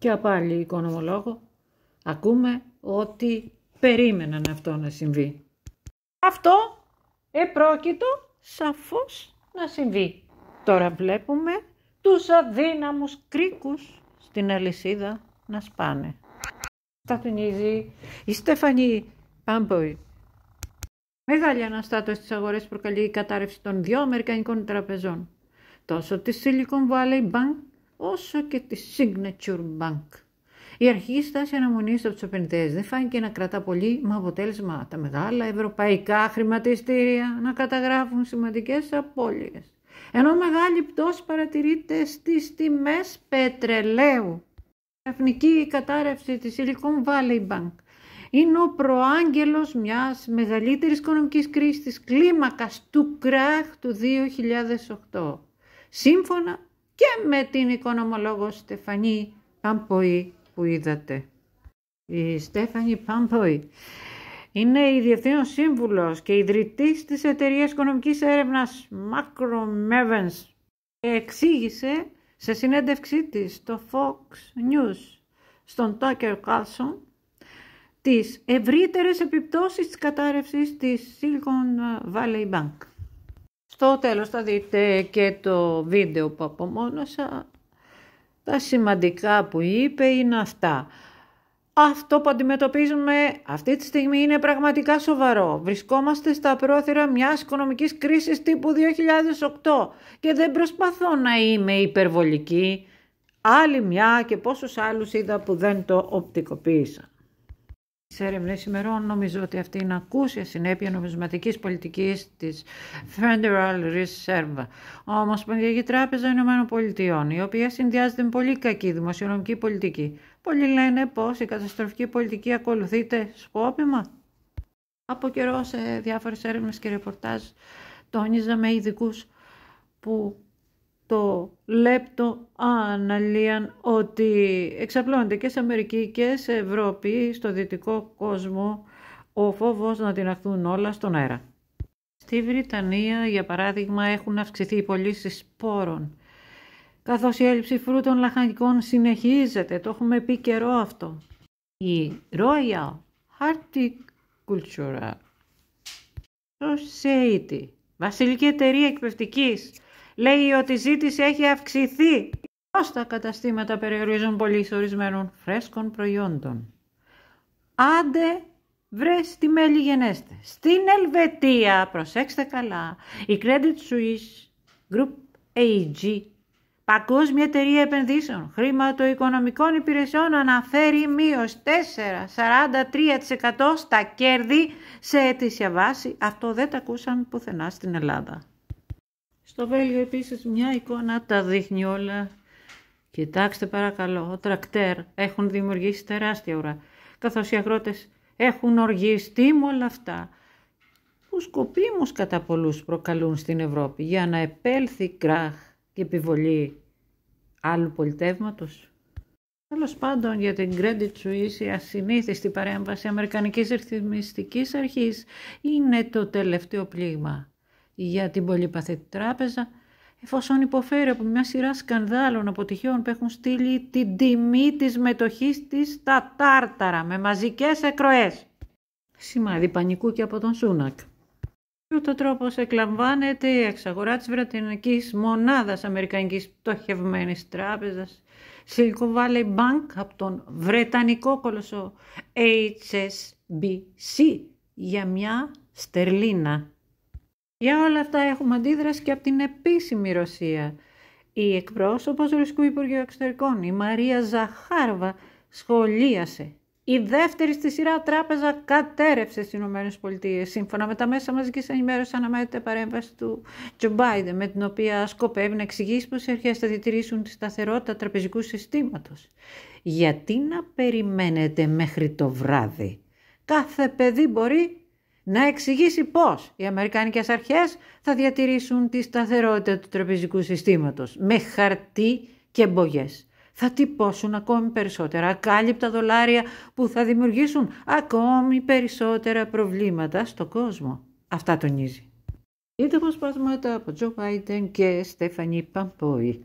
Και πάλι οικονομολόγο ακούμε ότι περίμεναν αυτό να συμβεί. Αυτό επρόκειτο σαφώς να συμβεί. Τώρα βλέπουμε τους αδύναμους κρίκους στην αλυσίδα να σπάνε. Τα θυμίζει η Στέφανη Πάμποι. Μεγάλη αναστάτωση στις αγορές προκαλεί η κατάρρευση των δύο Αμερικανικών τραπεζών. Τόσο της Silicon Valley Bank όσο και τη Signature Bank. Η αρχική στάση αναμονής από του επενδυτές δεν φάνηκε να κρατά πολύ, με αποτέλεσμα τα μεγάλα ευρωπαϊκά χρηματιστήρια να καταγράφουν σημαντικές απώλειες. Ενώ μεγάλη πτώση παρατηρείται στις τιμές πετρελαίου. Η Ξαφνική κατάρρευση της Silicon Valley Bank είναι ο προάγγελος μιας μεγαλύτερης οικονομικής κρίσης της κλίμακας του κράχ του 2008. Σύμφωνα και με την οικονομολόγο Στεφανή Παμποή που είδατε. Η Στέφανη Παμποή είναι η Διευθύνων Σύμβουλος και ιδρυτής της Εταιρείας Οικονομικής Έρευνας Macro Mavens. Εξήγησε σε συνέντευξή της στο Fox News στον Tucker Carlson τις ευρύτερες επιπτώσεις της κατάρρευσης της Silicon Valley Bank. Στο τέλος θα δείτε και το βίντεο που απομόνωσα. Τα σημαντικά που είπε είναι αυτά. Αυτό που αντιμετωπίζουμε αυτή τη στιγμή είναι πραγματικά σοβαρό. Βρισκόμαστε στα πρόθυρα μιας οικονομικής κρίσης τύπου 2008 και δεν προσπαθώ να είμαι υπερβολική. Άλλη μια και πόσους άλλους είδα που δεν το οπτικοποίησαν. Στι έρευνε ημερών νομίζω ότι αυτή είναι ακούσια συνέπεια νομισματικής πολιτικής της Federal Reserve. Όμως η Τράπεζα Ηνωμένων Πολιτειών, η οποία συνδυάζεται με πολύ κακή δημοσιονομική πολιτική. Πολλοί λένε πως η καταστροφική πολιτική ακολουθείται σκόπιμα. Από καιρό σε διάφορες έρευνες και ρεπορτάζ τόνιζα με ειδικούς που το λέπτο αναλύαν ότι εξαπλώνεται και σε Αμερική και σε Ευρώπη, στο δυτικό κόσμο, ο φόβος να τυναχθούν όλα στον αέρα. Στη Βρυτανία, για παράδειγμα, έχουν αυξηθεί οι πωλήσεις σπόρων, καθώς η έλλειψη φρούτων λαχανικών συνεχίζεται, το έχουμε πει καιρό αυτό. Η Royal Horticultural Society, βασιλική εταιρεία εκπαιδευτικής, λέει ότι η ζήτηση έχει αυξηθεί. Πώς τα καταστήματα περιορίζουν πολύ ορισμένων φρέσκων προϊόντων. Άντε βρε στη μέλη γενέστε. Στην Ελβετία, προσέξτε καλά, η Credit Suisse Group AG Παγκόσμια Εταιρεία Επενδύσεων Χρηματοοικονομικών Υπηρεσιών αναφέρει μείωση 4,43% στα κέρδη σε αιτήσια βάση. Αυτό δεν τα ακούσαν πουθενά στην Ελλάδα. Το Βέλγιο επίσης μια εικόνα τα δείχνει όλα. Κοιτάξτε παρακαλώ, ο τρακτέρ έχουν δημιουργήσει τεράστια ουρά, καθώς οι αγρότες έχουν οργιστεί με όλα αυτά, που σκοπίμους κατά πολλούς προκαλούν στην Ευρώπη για να επέλθει κράχ και επιβολή άλλου πολιτεύματος. Τέλος πάντων για την Credit Suisse η ασυνήθιστη παρέμβαση Αμερικανικής Ρυθμιστικής Αρχής είναι το τελευταίο πλήγμα για την πολυπαθέτη τράπεζα, εφόσον υποφέρει από μια σειρά σκανδάλων αποτυχιών που έχουν στείλει την τιμή της μετοχής της στα τάρταρα με μαζικές εκροές. Σημάδι πανικού και από τον Σούνακ. αυτόν ούτω τρόπος εκλαμβάνεται η εξαγορά της Βρετανικής μονάδας Αμερικανικής πτωχευμένης τράπεζας Silicon Valley Bank από τον Βρετανικό κολοσσό HSBC για μια στερλίνα. Για όλα αυτά έχουμε αντίδραση και από την επίσημη Ρωσία. Η εκπρόσωπος Ρωσικού Υπουργείου Εξωτερικών, η Μαρία Ζαχάρβα, σχολίασε. Η δεύτερη στη σειρά τράπεζα κατέρευσε στις ΗΠΑ. Σύμφωνα με τα μέσα μαζικής ενημέρωσης αναμένεται παρέμβαση του Τζο με την οποία σκοπεύει να εξηγήσει πως οι αρχές θα διατηρήσουν τη σταθερότητα τραπεζικού συστήματος. Γιατί να περιμένετε μέχρι το βράδυ. Κάθε παιδί μπορεί να εξηγήσει πώς οι Αμερικανικές αρχές θα διατηρήσουν τη σταθερότητα του τραπεζικού συστήματος με χαρτί και μπογιές. Θα τυπώσουν ακόμη περισσότερα ακάλυπτα δολάρια που θα δημιουργήσουν ακόμη περισσότερα προβλήματα στον κόσμο. Αυτά τονίζει. Είτε αποσπάσματα από Τζο Βάιντεν και Στέφανη Παμπόη.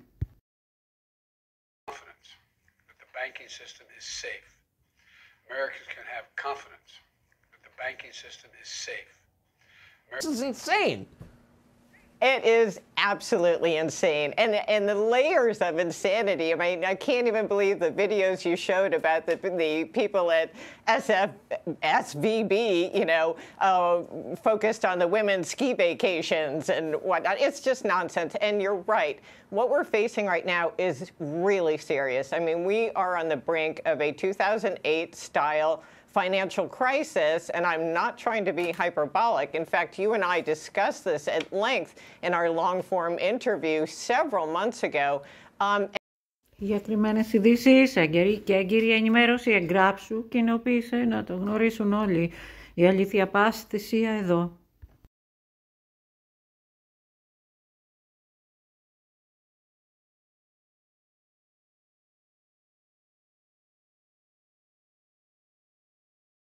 Americans can have confidence banking system is safe. This is insane. It is absolutely insane. And and the layers of insanity. I mean, I can't even believe the videos you showed about the, the people at SF, SVB, you know, uh, focused on the women's ski vacations and whatnot. It's just nonsense. And you're right. What we're facing right now is really serious. I mean, we are on the brink of a 2008 style financial crisis, and I'm not trying to be hyperbolic. In fact, you and I discussed this at length in our long form interview several months ago. Um, για κρυμμένες ειδήσει, και ενημέρωση, εγγράψου, κοινοποίησε να το γνωρίσουν όλοι. Η αλήθεια πάση θυσία εδώ.